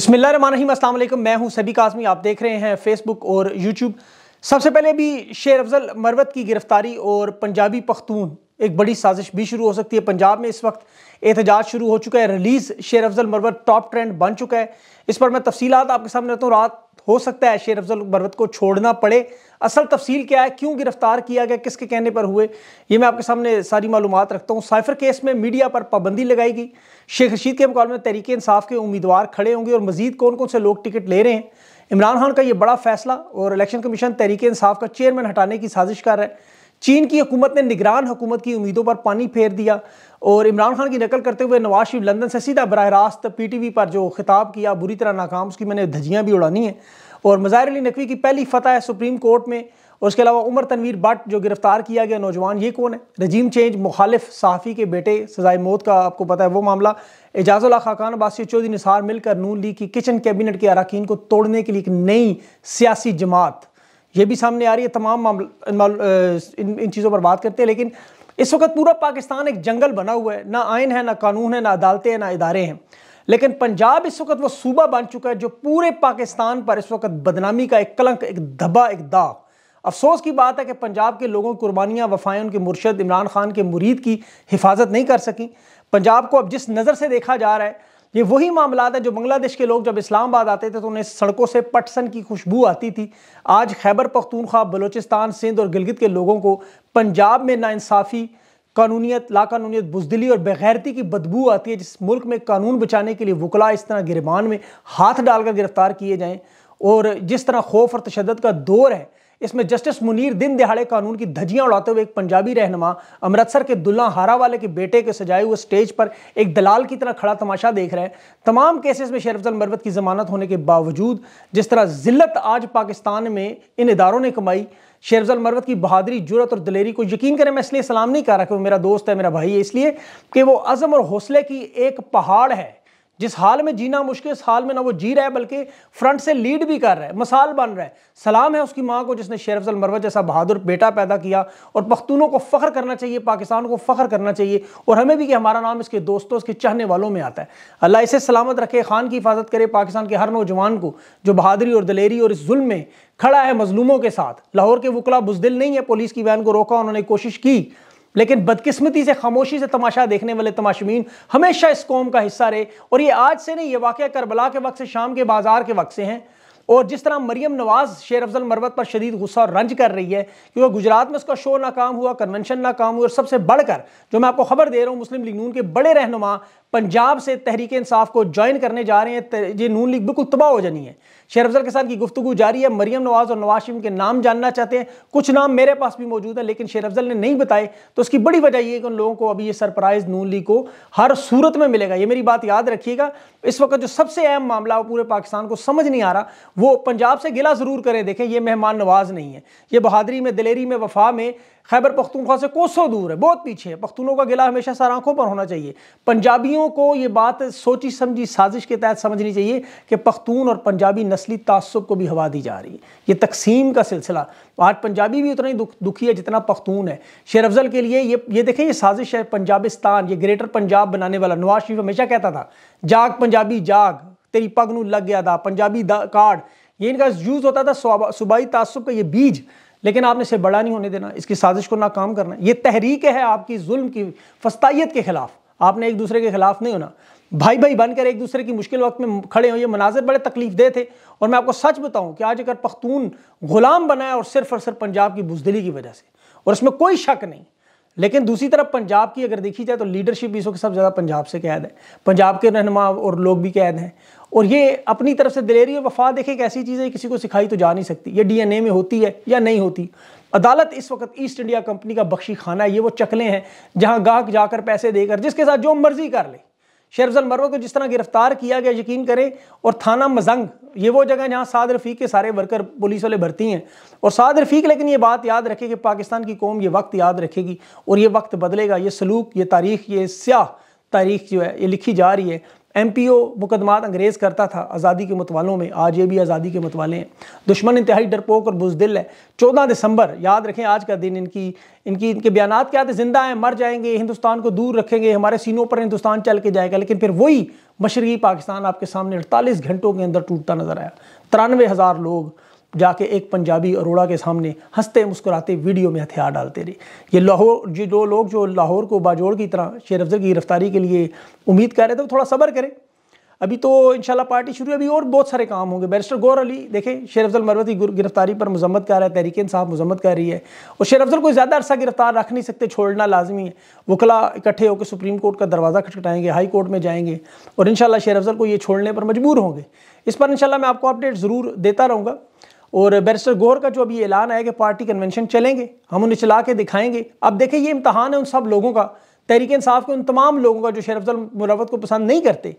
असल मैं हूं सभी काजमी आप देख रहे हैं फेसबुक और यूट्यूब सबसे पहले भी शेर अफजल मरवत की गिरफ्तारी और पंजाबी पख्तून एक बड़ी साजिश भी शुरू हो सकती है पंजाब में इस वक्त एहतजाज शुरू हो चुका है रिलीज़ शेर अफजल मरवत टॉप ट्रेंड बन चुका है इस पर मैं तफसीत आपके सामने रहता हूँ रात हो सकता है शेर अफजल बरवत को छोड़ना पड़े असल तफसील क्या है क्यों गिरफ्तार किया गया किसके कहने पर हुए ये मैं आपके सामने सारी मालूम रखता हूँ साइफर केस में मीडिया पर पाबंदी लगाई गई शेख रशीद के मुकाबले में तरीके इंसाफ के उम्मीदवार खड़े होंगे और मजीद कौन कौन से लोग टिकट ले रहे हैं इमरान खान का ये बड़ा फैसला और इलेक्शन कमीशन तरीके इंसाफ का चेयरमैन हटाने की साजिश कर रहा है चीन की हुकूमत ने निगरान हुकूमत की उम्मीदों पर पानी फेर दिया और इमरान खान की नकल करते हुए नवाज शरीफ लंदन से सीधा बरह रास्त पी टी वी पर जो खिताब किया बुरी तरह नाकाम उसकी मैंने धजियाँ भी उड़ानी हैं और मज़ाहिर अली नकवी की पहली फतह है सुप्रीम कोर्ट में और उसके अलावा उमर तनवीर भट्ट जो गिरफ़्तार किया गया नौजवान ये कौन है रजीम चेंज मुखालिफ सहाफ़ी के बेटे सजाए मौत का आपको पता है वो मामला एजाज़ुल्ला खाकान अबासी चौधरी निसार मिलकर नून लीग की किचन कैबिनेट के अरकान को तोड़ने के लिए एक नई सियासी जमात ये भी सामने आ रही है तमाम इन इन चीज़ों पर बात करते हैं लेकिन इस वक्त पूरा पाकिस्तान एक जंगल बना हुआ है ना आयन है ना कानून है ना अदालतें हैं ना इदारे हैं लेकिन पंजाब इस वक्त वो सूबा बन चुका है जो पूरे पाकिस्तान पर इस वक्त बदनामी का एक कलंक एक धब्बा एक दाग अफसोस की बात है कि पंजाब के लोगों की कुर्बानियाँ वफाएँ उनके मुर्शद इमरान खान के मुरीद की हिफाजत नहीं कर सकी पंजाब को अब जिस नज़र से देखा जा रहा है ये वही मामला है जो बांग्लादेश के लोग जब इस्लामाबाद आते थे तो उन्हें सड़कों से पटसन की खुशबू आती थी आज खैबर पख्तूनख्वा बलोचिस्तान सिंध और गिलगित के लोगों को पंजाब में नाानसाफ़ी कानूनीत लाकानूनीत बुजदली और बेगैरती की बदबू आती है जिस मुल्क में कानून बचाने के लिए वकला इस तरह गिरबान में हाथ डालकर गिरफ्तार किए जाएँ और जिस तरह खौफ और तशद का दौर है इसमें जस्टिस मुनीर दिन दिहाड़े कानून की धजियां उड़ाते हुए एक पंजाबी रहनमा अमृतसर के दुल्ला हारा वाले के बेटे के सजाए हुए स्टेज पर एक दलाल की तरह खड़ा तमाशा देख रहे हैं तमाम केसेस में शेरफल मरवत की जमानत होने के बावजूद जिस तरह जिल्लत आज पाकिस्तान में इन इदारों ने कमाई शेरफल मरवत की बहादरी जुरत और दलेरी को यकीन करें मैं इसलिए सलाम नहीं कर रहा कि वो मेरा दोस्त है मेरा भाई है इसलिए कि वो अज़म और हौसले की एक पहाड़ है जिस हाल में जीना मुश्किल इस हाल में ना वो जी रहा है बल्कि फ्रंट से लीड भी कर रहा है मसाल बन रहा है सलाम है उसकी माँ को जिसने शेर अफजल मरवत जैसा बहादुर बेटा पैदा किया और पख्तूनों को फ़ख्र करना चाहिए पाकिस्तान को फ़ख्र करना चाहिए और हमें भी कि हमारा नाम इसके दोस्तों इसके चाहने वालों में आता है अल्लाह इसे सलामत रखे खान की हिफाजत करे पाकिस्तान के हर नौजवान को जो बहादुरी और दलेरी और इस जुल्म में खड़ा है मजलूमों के साथ लाहौर के वकला बुजदिल नहीं है पुलिस की वैन को रोका उन्होंने कोशिश की लेकिन बदकिस्मती से खामोशी से तमाशा देखने वाले तमाशमीन हमेशा इस कौम का हिस्सा रहे और ये आज से नहीं ये वाक़ करबला के वक्त से शाम के बाजार के वक्त से हैं और जिस तरह मरियम नवाज़ शेर अफजल मरवत पर शदीद गुस्सा और रंज कर रही है क्योंकि गुजरात में उसका शो नाकाम हुआ कन्वेंशन नाकाम हुआ और सबसे बढ़कर जो मैं आपको खबर दे रहा हूँ मुस्लिम लीग नून के बड़े रहनुमा पंजाब से तहरीक इंसाफ को ज्वाइन करने जा रहे हैं ये नून लीग बिल्कुल तबाह हो जानी है शेर अफजल के साथ की गुफ्तु जारी है मरीम नवाज और नवाज शिम के नाम जानना चाहते हैं कुछ नाम मेरे पास भी मौजूद है लेकिन शेर अफजल ने नहीं बताए तो उसकी बड़ी वजह यह कि उन लोगों को अभी ये सरप्राइज नून लीग को हर सूरत में मिलेगा ये मेरी बात याद रखिएगा इस वक्त जो सबसे अहम मामला वो पूरे पाकिस्तान को समझ नहीं आ रहा वो पंजाब से गिला ज़रूर करें देखें ये मेहमान नवाज नहीं है ये बहादरी में दिलेरी में वफा में खैबर पख्तूनख्वा से कोसों दूर है बहुत पीछे है पख्तूनों का गिला हमेशा सर आंखों पर होना चाहिए पंजाबियों को ये बात सोची समझी साजिश के तहत समझनी चाहिए कि पख्तून और पंजाबी नस्ली तसब को भी हवा दी जा रही है ये तकसीम का सिलसिला आज पंजाबी भी उतना ही दुख दुखी है जितना पख्तून है शेर अफजल के लिए ये ये देखें ये साजिश है पंजाबिस्तान ये ग्रेटर पंजाब बनाने वाला नवाज शरीफ हमेशा कहता था जाग पंजाबी जाग तेरी पगनू लग गया था पंजाबी कार्ड ये इनका यूज़ होता था सूबाई तसब का ये बीज लेकिन आपने इसे बड़ा नहीं होने देना इसकी साजिश को नाकाम करना ये तहरीक है आपकी जुल्म की फस्तायत के खिलाफ आपने एक दूसरे के खिलाफ नहीं होना भाई भाई बनकर एक दूसरे की मुश्किल वक्त में खड़े हों ये मनाजिर बड़े तकलीफ दे थे और मैं आपको सच बताऊं कि आज अगर पख्तून गुलाम बनाया और सिर्फ और सिर्फ पंजाब की बुजदली की वजह से और इसमें कोई शक नहीं लेकिन दूसरी तरफ पंजाब की अगर देखी जाए तो लीडरशिप इस वक्त सबसे ज़्यादा पंजाब से कैद है पंजाब के रहनमा और लोग भी कैद हैं और ये अपनी तरफ से दिलेरी और वफा देखे एक ऐसी चीज़ है किसी को सिखाई तो जा नहीं सकती ये डीएनए में होती है या नहीं होती अदालत इस वक्त ईस्ट इंडिया कंपनी का बख्शी खाना है ये वो चकले हैं जहाँ गाहक जाकर पैसे देकर जिसके साथ जो मर्जी कर ले शेरफल मरवा को जिस तरह गिरफ्तार किया गया यकीन करें और थाना मजंग ये वो जगह जहाँ साद रफ़ीक़ के सारे वर्कर पुलिस वाले भर्ती हैं और साद रफ़ीक लेकिन ये बात याद रखे कि पाकिस्तान की कौम ये वक्त याद रखेगी और ये वक्त बदलेगा ये सलूक ये तारीख ये स्याह तारीख जो है ये लिखी जा रही है एम पी ओ मुकदमात अंग्रेज़ करता था आज़ादी के मतवालों में आज ये भी आज़ादी के मतवाले हैं दुश्मन इंतहाई डरपोक और बुजदिल है चौदह दिसंबर याद रखें आज का दिन इनकी इनकी इनके बयान क्या थे ज़िंदा हैं मर जाएंगे हिंदुस्तान को दूर रखेंगे हमारे सीनों पर हिंदुस्तान चल के जाएगा लेकिन फिर वही मशरक़ी पाकिस्तान आपके सामने अड़तालीस घंटों के अंदर टूटता नज़र आया तिरानवे हज़ार लोग जाके एक पंजाबी अरोड़ा के सामने हंसते मुस्कुराते वीडियो में हथियार डालते रहे ये लाहौर जो दो लोग जो लाहौर को बाजोड़ की तरह शेर अफजल की गिरफ्तारी के लिए उम्मीद कर रहे थे वो थोड़ा सब्र करें अभी तो इंशाल्लाह पार्टी शुरू है अभी और बहुत सारे काम होंगे बैरिस्टर गौर अली देखें शेर अफजल मरवती गिरफ्तारी पर मजम्मत कर रहा है तहरीक साहब मजम्मत कर रही है और शेर अफजल को ज़्यादा अरसा गिरफ्तार रख नहीं सकते छोड़ना लाजमी है वकला इकट्ठे होकर सुप्रीम कोर्ट का दरवाज़ा खटखटाएंगे हाई कोर्ट में जाएंगे और इन शेर अफजल को ये छोड़ने पर मजबूर होंगे इस पर इन मैं आपको अपडेट ज़रूर देता रहूँगा और बैरिस्टर गौर का जो अभी ऐलान आया कि पार्टी कन्वेंशन चलेंगे हम उन्हें चला के दिखाएंगे अब देखें ये इम्तहान है उन सब लोगों का तहरीक इंसाफ के उन तमाम लोगों का जो शेर अफजल मुरावत को पसंद नहीं करते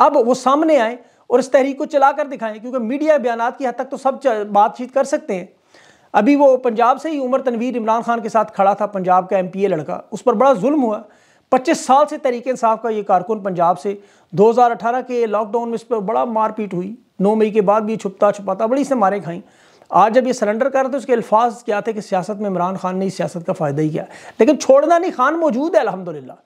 अब वो सामने आए और इस तहरीक को चला कर दिखाएं क्योंकि मीडिया बयान की हद तक तो सब बातचीत कर सकते हैं अभी वो पंजाब से ही उमर तनवीर इमरान खान के साथ खड़ा था पंजाब का ए लड़का उस पर बड़ा जुल्म हुआ पच्चीस साल से तहरीक इंसाफ का ये कारकुन पंजाब से 2018 के लॉकडाउन में इस पर बड़ा मारपीट हुई नौ मई के बाद भी छुपता छुपाता बड़ी से मारे खाई आज जब ये सरेंडर कर रहे थे तो उसके अल्फाज क्या थे कि सियासत में इमरान खान ने इस सियासत का फ़ायदा ही किया लेकिन छोड़ना नहीं खान मौजूद है अलहमदिल्ला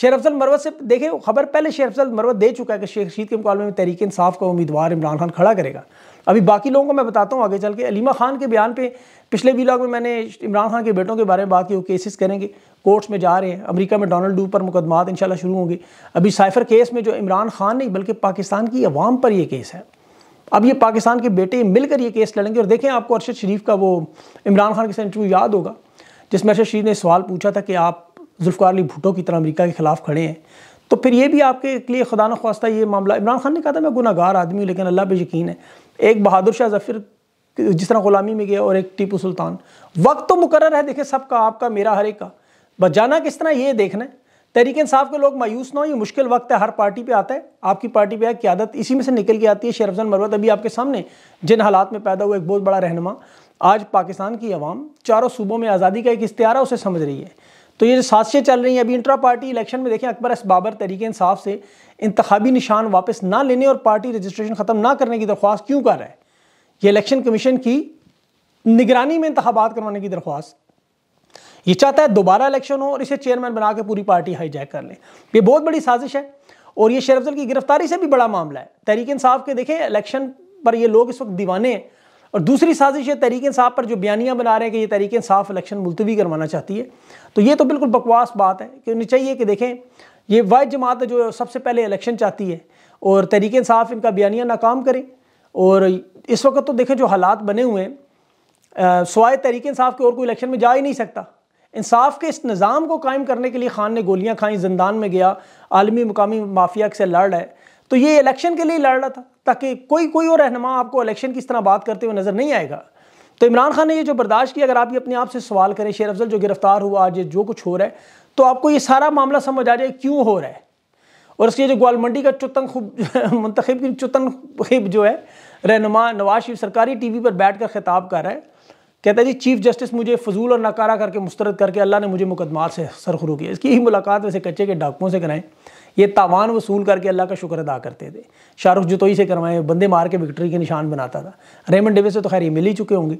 शेर अफजल मरवत से देखे खबर पहले शेर अफजल मरवत दे चुका है कि शेख रशीद के मुकाबले में तहरीक इंसाफ का उम्मीदवार इमरान खान खड़ा करेगा अभी बाकी लोगों को मैं बताता हूँ आगे चल के अलीमा खान के बयान पे पिछले वीलाग में मैंने इमरान खान के बेटों के बारे में बात की वो केसेस करेंगे कोर्ट्स में जा रहे हैं अमेरिका में डोनाल्ड डू पर मुकदमात इंशाल्लाह शुरू होंगे अभी साइफर केस में जो इमरान खान नहीं बल्कि पाकिस्तान की अवाम पर यह केस है अब ये पाकिस्तान के बेटे मिलकर ये केस लड़ेंगे और देखें आपको अरशद शरीफ का वो इमरान खान के साथ इंटरव्यू याद होगा जिसमें अरशद शरीफ ने सवाल पूछा था कि आप जुल्फ़ार अली भुटो की तरह अमरीका के ख़िलाफ़ खड़े हैं तो फिर ये भी आपके लिए खुदा न खास्ता ये मामला इमरान खान ने कहा था मैं गुनागार आदमी हूँ लेकिन अल्लाह पर यकीन है एक बहादुर शाह जफ़िर जिस तरह ग़ुलामी में गया और एक टीपू सुल्तान वक्त तो मुकर है देखें सबका आपका मेरा हर एक का बस जाना किस तरह ये देखना है तहरीक इंसाफ के लोग मायूस ना हो ये मुश्किल वक्त है हर पार्टी पे आता है आपकी पार्टी पे है क्यादत इसी में से निकल के आती है शेरफजन मरवत अभी आपके सामने जिन हालात में पैदा हुआ एक बहुत बड़ा रहनमा आज पाकिस्तान की आवाम चारों सूबों में आज़ादी का एक इश्तारा उसे समझ रही है तो ये जो साजिशें चल रही हैं अभी इंट्रा पार्टी इलेक्शन में देखें अकबर एस बाबर तरीके इंसाफ से इंतबी निशान वापस ना लेने और पार्टी रजिस्ट्रेशन ख़त्म ना करने की दरख्वास्त क्यों कर रहा है ये इलेक्शन कमीशन की निगरानी में इंतबात करवाने की दरख्वास्त ये चाहता है दोबारा इलेक्शन हो और इसे चेयरमैन बना के पूरी पार्टी हाईजैक कर ले ये बहुत बड़ी साजिश है और ये शेर अफजल की गिरफ्तारी से भी बड़ा मामला है तहरीक इंसाफ के देखें इलेक्शन पर ये लोग इस वक्त दीवाने हैं और दूसरी साजिश है तहरीक इंसाफ पर जो बयानियाँ बना रहे हैं कि ये तहरीक इंसाफ इलेक्शन मुलतवी करवाना चाहती है तो ये तो बिल्कुल बकवास बात है कि उन्हें चाहिए कि देखें ये वाइज जमात है जो सबसे पहले इलेक्शन चाहती है और तहरीक इंसाफ इनका बयानिया नाकाम करें और इस वक्त तो देखें जो हालात बने हुए हैं सवाए तहरीक इंसाफ के और कोई इलेक्शन में जा ही नहीं सकता इंसाफ के इस निज़ाम को कायम करने के लिए खान ने गोलियाँ खाई जिंदान में गया आलमी मुकामी माफिया से लड़ रहा है तो ये इलेक्शन के लिए लड़ रहा था ताकि कोई कोई और रहनमा आपको इलेक्शन की इस तरह बात करते हुए नज़र नहीं आएगा तो इमरान खान ने ये जो बर्दाश्त किया अगर आप ये अपने आप से सवाल करें शेर अफजल जो गिरफ्तार हुआ आज जो कुछ हो रहा है तो आपको ये सारा मामला समझ आ जाए क्यों हो रहा है और इसलिए जो ग्वालमंडी का चुतन खूब मंतखब की चुतन खिब जो है रहनुमा नवाज शरीफ सरकारी टी वी पर बैठ कर खिताब कर रहा है कहता है जी चीफ जस्टिस मुझे फजूल और नकारा करके मुस्तरद करके अल्लाह ने मुझे मुकदमा से सरखरू किया इसकी ही मुलाकात वैसे कच्चे के डाकुओं से कराएं ये तावान वसूल करके अल्लाह का शुक्र अदा करते थे शाहरुख जतोई से करवाएं बंदे मार के विक्ट्री के निशान बनाता था रेमन डेविस से तो खैर ये मिल ही चुके होंगे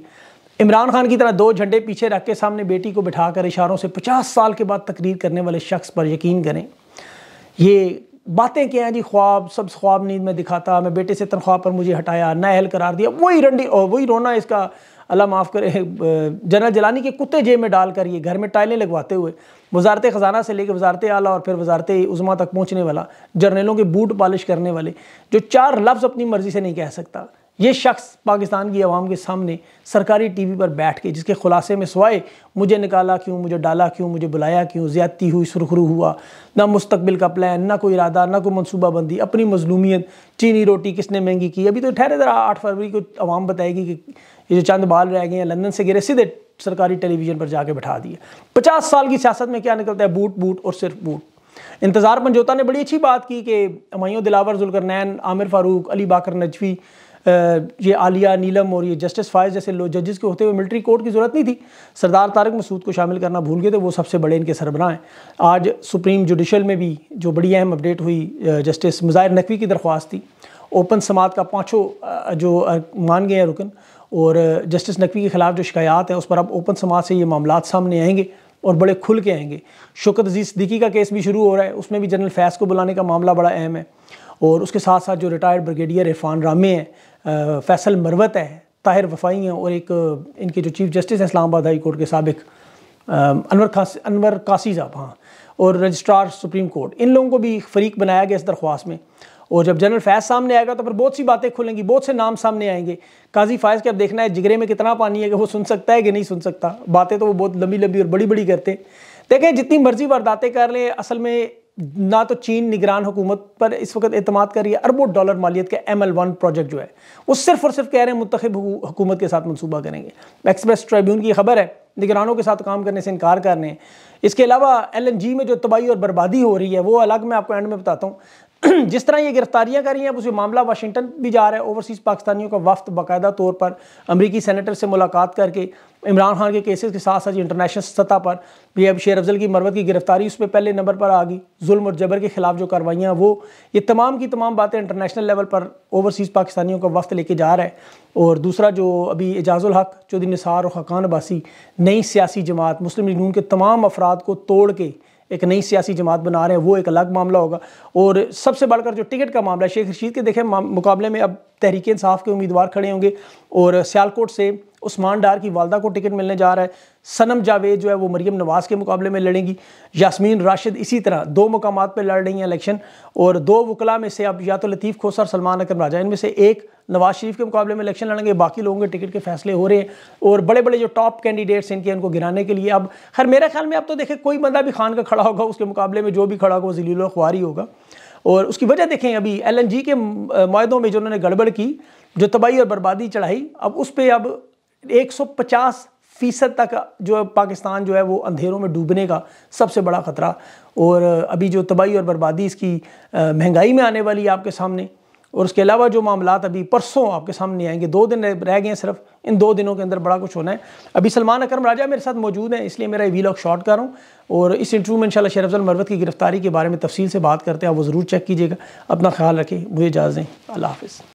इमरान खान की तरह दो झंडे पीछे रख के सामने बेटी को बिठा कर इशारों से पचास साल के बाद तकरीर करने वाले शख्स पर यकीन करें ये बातें क्या हैं जी ख्वाब सब ख्वाब नींद में दिखाता मैं बेटे से तनख्वाह पर मुझे हटाया नाअहल करार दिया वही रंडी वही रोना इसका अल्लाह माफ़ करे जनरल जलानी के कुत्ते जेब में डालकर ये घर में टाइलें लगवाते हुए वजारत ख़जाना से लेकर वजारत आला और फिर वजारत उज़मा तक पहुँचने वाला जर्नलों के बूट पॉलिश करने वाले जो चार लफ्ज़ अपनी मर्ज़ी से नहीं कह सकता ये शख्स पाकिस्तान की आवाम के सामने सरकारी टीवी पर बैठ के जिसके खुलासे में सवाए मुझे निकाला क्यों मुझे डाला क्यों मुझे बुलाया क्यों ज़्यादती हुई सुरखरू हुआ ना मुस्तबिल का प्लान ना कोई इरादा ना कोई मनसूबाबंदी अपनी मजलूमियत चीनी रोटी किसने महंगी की अभी तो ठहरे ज़रा आठ फरवरी को आवाम बताएगी कि ये जो चंद बाल रह गए हैं लंदन से गिरे सीधे सरकारी टेलीविज़न पर जाके बैठा दिए पचास साल की सियासत में क्या निकलता है बूट बूट और सिर्फ बूट इंतज़ार पंजोता ने बड़ी अच्छी बात की कि अमायों दिलावर जुलकर नैन आमिर फ़ारूक अली बाकर नजवी ये आलिया नीलम और ये जस्टिस फायज जैसे लो जजेस के होते हुए मिलिट्री कोर्ट की ज़रूरत नहीं थी सरदार तारक मसूद को शामिल करना भूल गए थे वो सबसे बड़े इनके सरबराह हैं आज सुप्रीम जुडिशल में भी जो बड़ी अहम अपडेट हुई जस्टिस मुजाहिर नकवी की दरख्वास्त थी ओपन समात का पाँचों जो मान गए हैं रुकन और जस्टिस नकवी के ख़िलाफ़ जो शिकायत हैं उस पर अब ओपन समाज से ये मामला सामने आएंगे और बड़े खुल के आएंगे शुक्र अजीज़ सिद्दीकी का केस भी शुरू हो रहा है उसमें भी जनरल फैज़ को बुलाने का मामला बड़ा अहम है और उसके साथ साथ जो रिटायर्ड ब्रिगेडियर इरफान रामे हैं फैसल मरवत है ताहिर वफाई हैं और एक इनके जो चीफ जस्टिस हैं इस्लामाबाद हाई कोर्ट के सबक अनवर खासी अनवर कासी साहब हाँ और रजिस्ट्रार सुप्रीम कोर्ट इन लोगों को भी फरीक बनाया गया इस दरख्वास्त में और जब जनरल फैज़ सामने आएगा तो फिर बहुत सी बातें खुलेंगी बहुत से नाम सामने आएंगे काजी फैज़ के अब देखना है जिगरे में कितना पानी है कि वो सुन सकता है कि नहीं सुन सकता बातें तो वो बहुत लंबी लंबी और बड़ी बड़ी करते हैं देखें जितनी मर्जी वारदातें कर लें असल में ना तो चीन निगरान हुकूमत पर इस वक्त अतमाद कर रही है अरबों डॉलर मालियत के एम एल वन प्रोजेक्ट जो है वो सिर्फ और सिर्फ कह रहे हैं मुंतब हुकूमत के साथ मनसूबा करेंगे एक्सप्रेस ट्रिब्यून की खबर है निगरानों के साथ काम करने से इनकार कर रहे हैं इसके अलावा एल एन जी में जो तबाही और बर्बादी हो रही है वो अलग मैं आपको एंड में बताता हूँ जिस तरह ये गिरफ्तारियां रही हैं अब उसे मामला वाशिंगटन भी जा रहा है ओवरसीज़ पाकिस्तानियों का वफ्त बाकायदा तौर पर अमरीकी सेनेटर से मुलाकात करके इमरान खान के केसेस के साथ साथ इंटरनेशनल सतह पर भी अब शेर अफजल की मरवत की गिरफ्तारी उस पर पहले नंबर पर आ गई जुल्म और जबर के खिलाफ जो कार्रवाइयाँ वो ये तमाम की तमाम बातें इंटरनेशनल लेवल पर ओवरसीज़ पाकिस्तानियों का वफ्त लेके जा रहा है और दूसरा जो अभी एजाज़ुल हक चौधरी निसार और हकान अबासी नई सियासी जमात मुस्लिम लीग के तमाम अफराद को तोड़ के एक नई सियासी जमात बना रहे हैं वो एक अलग मामला होगा और सबसे बढ़कर जो टिकट का मामला है शेख रशीद के देखें मुकाबले में अब तहरीक इंसाफ के उम्मीदवार खड़े होंगे और सियालकोट से उस्मान डार की वालदा को टिकट मिलने जा रहा है सनम जावेद जो है वो मरीम नवाज के मुकाबले में लड़ेंगी यासमीन राशिद इसी तरह दो मकाम पर लड़ रही हैं इलेक्शन और दो वकला में से अब या तो लतीफ़ खोसा और सलमान अकरम राजा इनमें से एक नवाज शरीफ के मुकाबले में इलेक्शन लड़ेंगे बाकी लोगों के टिकट के फैसले हो रहे हैं और बड़े बड़े जो टॉप कैंडिडेट्स इनके इनको गिराने के लिए अब खैर मेरे ख्याल में अब तो देखें कोई बंदा भी खान का खड़ा होगा उसके मुकाबले में जो भी खड़ा होगा वो जलील अखबारी होगा और उसकी वजह देखें अभी एल के मायदों में जो उन्होंने गड़बड़ की जो तबाही और बर्बादी चढ़ाई अब उस पर अब 150 फीसद तक जो है पाकिस्तान जो है वो अंधेरों में डूबने का सबसे बड़ा ख़तरा और अभी जो तबाही और बर्बादी इसकी महंगाई में आने वाली है आपके सामने और उसके अलावा जो मामला अभी परसों आपके सामने आएंगे दो दिन रह गए हैं सिर्फ इन दो दिनों के अंदर बड़ा कुछ होना है अभी सलमान अकरम राजा मेरे साथ मौजूद हैं इसलिए मेरा वी लॉग शॉर्ट कर रहा हूँ और इस इंटरव्यू में इंशाल्लाह शेर अफजल मरवत की गिरफ्तारी के बारे में तफसील से बात करते हैं आप वो ज़रूर चेक कीजिएगा अपना ख्याल रखें मुझे इजाज़ दें अल्लाह हाफ